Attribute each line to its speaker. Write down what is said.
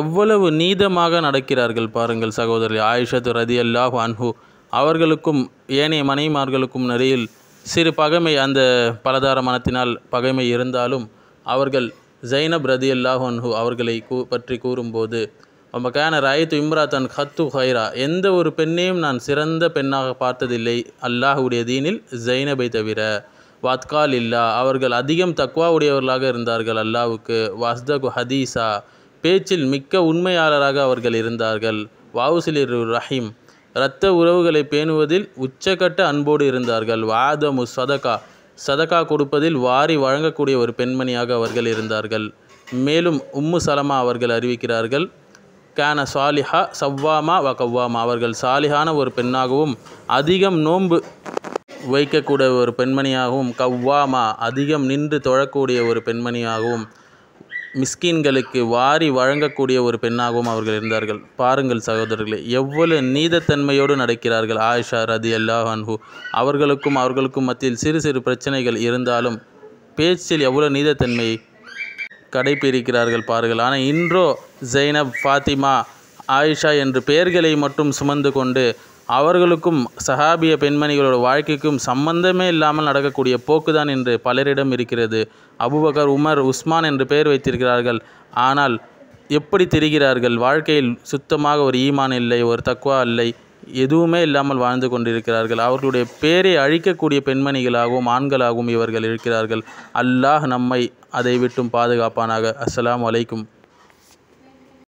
Speaker 1: எவ்வளவு நீதமாக நடக்கிறார்கள் பாருங்கள் சகோதரி ஆயிஷத் ரதி அல்லாஹ் அன்ஹு அவர்களுக்கும் ஏனைய மனைமார்களுக்கும் நிறையில் சிறு பகைமை அந்த பலதார மனத்தினால் பகைமை இருந்தாலும் அவர்கள் ஜைனப் ரதி அல்லாஹ் அன்ஹு அவர்களை கூ பற்றி கூறும்போது நம்ம மக்கான இம்ரா தன் ஹத்து ஹைரா எந்த ஒரு பெண்ணையும் நான் சிறந்த பெண்ணாக பார்த்ததில்லை அல்லாஹுடைய தீனில் ஜைனபை தவிர வாத்கால் இல்லா அவர்கள் அதிகம் தக்குவா உடையவர்களாக இருந்தார்கள் அல்லாவுக்கு வஸ்தகு ஹதீஸா பேச்சில் மிக்க உண்மையாளராக அவர்கள் இருந்தார்கள் வாவுசிலிர் ரஹீம் இரத்த உறவுகளை பேணுவதில் உச்சக்கட்ட அன்போடு இருந்தார்கள் வாதமு சதகா சதகா கொடுப்பதில் வாரி வழங்கக்கூடிய ஒரு பெண்மணியாக அவர்கள் இருந்தார்கள் மேலும் உம்மு சலமா அவர்கள் அறிவிக்கிறார்கள் கேன சாலிஹா சவ்வாமா வ கவ்வாமா அவர்கள் சாலிஹான ஒரு பெண்ணாகவும் அதிகம் நோன்பு வைக்கக்கூடிய ஒரு பெண்மணியாகவும் கவ்வாமா அதிகம் நின்று தொழக்கூடிய ஒரு பெண்மணியாகவும் மிஸ்கின்களுக்கு வாரி வழங்கக்கூடிய ஒரு பெண்ணாகவும் அவர்கள் இருந்தார்கள் பாருங்கள் சகோதரர்களே எவ்வளவு நீதத்தன்மையோடு நடக்கிறார்கள் ஆயிஷா ரதி அல்லாஹ் அவர்களுக்கும் அவர்களுக்கும் மத்தியில் சிறு சிறு பிரச்சனைகள் இருந்தாலும் பேச்சில் எவ்வளோ நீதத்தன்மை கடைபிடிக்கிறார்கள் பாருங்கள் ஆனால் இன்றோ ஜெய்னப் ஃபாத்திமா ஆயிஷா என்று பெயர்களை மட்டும் சுமந்து கொண்டு அவர்களுக்கும் சஹாபிய பெண்மணிகளோட வாழ்க்கைக்கும் சம்பந்தமே இல்லாமல் நடக்கக்கூடிய போக்குதான் என்று பலரிடம் இருக்கிறது அபுபகர் உமர் உஸ்மான் என்று பெயர் வைத்திருக்கிறார்கள் ஆனால் எப்படி திரிகிறார்கள் வாழ்க்கையில் சுத்தமாக ஒரு ஈமான் இல்லை ஒரு தக்குவா இல்லை எதுவுமே இல்லாமல் வாழ்ந்து கொண்டிருக்கிறார்கள் அவர்களுடைய பேரை அழிக்கக்கூடிய பெண்மணிகளாகவும் ஆண்களாகவும் இவர்கள் இருக்கிறார்கள் அல்லாஹ் நம்மை அதை விட்டும் பாதுகாப்பானாக அஸ்லாம் வலைக்கும்